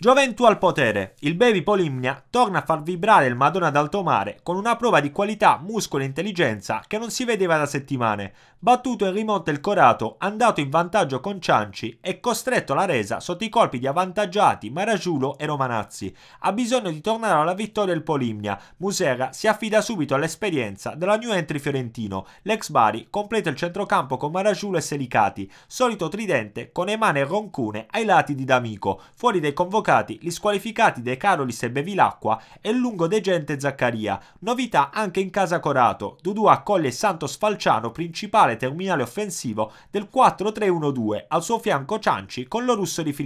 Gioventù al potere, il baby Polimnia torna a far vibrare il Madonna d'Altomare con una prova di qualità, muscolo e intelligenza che non si vedeva da settimane, battuto in rimonta il Corato, andato in vantaggio con Cianci e costretto alla resa sotto i colpi di avvantaggiati Maragiulo e Romanazzi. Ha bisogno di tornare alla vittoria il Polimnia, Musera si affida subito all'esperienza della new entry fiorentino, l'ex Bari completa il centrocampo con Maragiulo e Selicati, solito tridente con Emane Roncune ai lati di D'Amico, fuori dai convocati convocati gli squalificati De Carolis e Bevilacqua e Lungo De Gente Zaccaria. Novità anche in casa Corato. Dudu accoglie Santo Falciano, principale terminale offensivo del 4-3-1-2, al suo fianco Cianci con lo russo di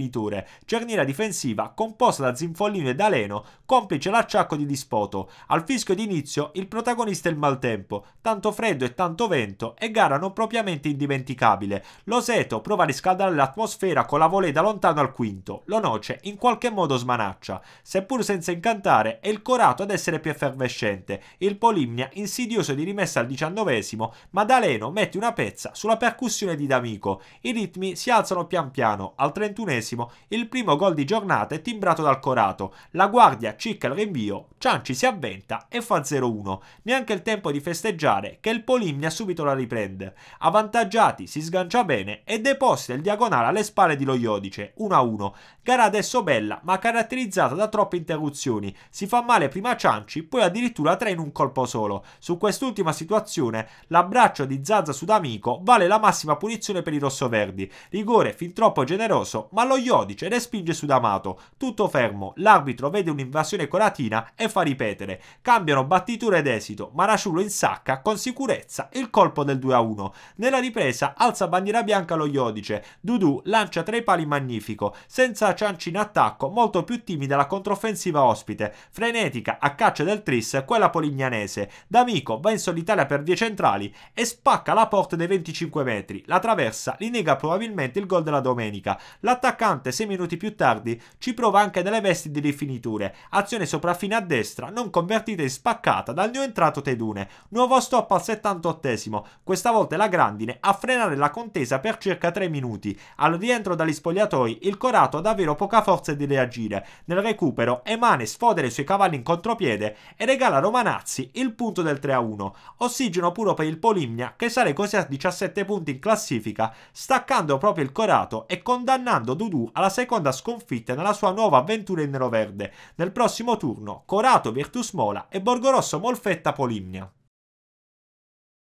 Cerniera difensiva composta da Zinfollino e D'Aleno, complice l'acciacco di Dispoto. Al fischio d'inizio il protagonista è il maltempo, tanto freddo e tanto vento e gara non propriamente indimenticabile. Loseto prova a riscaldare l'atmosfera con la volée da lontano al quinto. Lo Noce in qualche qualche modo smanaccia, seppur senza incantare, è il corato ad essere più effervescente, il Polimnia insidioso di rimessa al diciannovesimo, ma mette una pezza sulla percussione di D'Amico, i ritmi si alzano pian piano, al trentunesimo il primo gol di giornata è timbrato dal corato, la guardia cicca il rinvio, Cianci si avventa e fa 0-1, neanche il tempo di festeggiare che il Polimnia subito la riprende, avvantaggiati si sgancia bene e deposita il diagonale alle spalle di Loiodice, 1-1, gara adesso bella bella, ma caratterizzata da troppe interruzioni. Si fa male prima a Cianci, poi addirittura tre in un colpo solo. Su quest'ultima situazione, l'abbraccio di Zaza su D'Amico vale la massima punizione per i rossoverdi. Rigore fin troppo generoso, ma lo Iodice respinge su D'Amato. Tutto fermo, l'arbitro vede un'invasione coratina e fa ripetere. Cambiano battitura ed esito, Marasciulo insacca con sicurezza il colpo del 2-1. Nella ripresa alza bandiera bianca lo Iodice, Dudu lancia tre pali magnifico, senza Cianci in attacco attacco, molto più timida la controffensiva ospite, frenetica a caccia del tris quella polignanese. D'Amico va in solitaria per vie centrali e spacca la porta dei 25 metri, la traversa li nega probabilmente il gol della domenica. L'attaccante 6 minuti più tardi ci prova anche nelle vesti di rifiniture, azione sopraffina a destra non convertita in spaccata dal new entrato Tedune, nuovo stop al 78esimo, questa volta la Grandine a frenare la contesa per circa 3 minuti. Al rientro dagli spogliatoi il Corato ha davvero poca forza e di reagire. Nel recupero Emane sfoda i suoi cavalli in contropiede e regala a Romanazzi il punto del 3-1. Ossigeno puro per il Polimnia che sale così a 17 punti in classifica, staccando proprio il Corato e condannando Dudu alla seconda sconfitta nella sua nuova avventura in nero-verde. Nel prossimo turno Corato Virtus Mola e Borgorosso Molfetta Polimnia.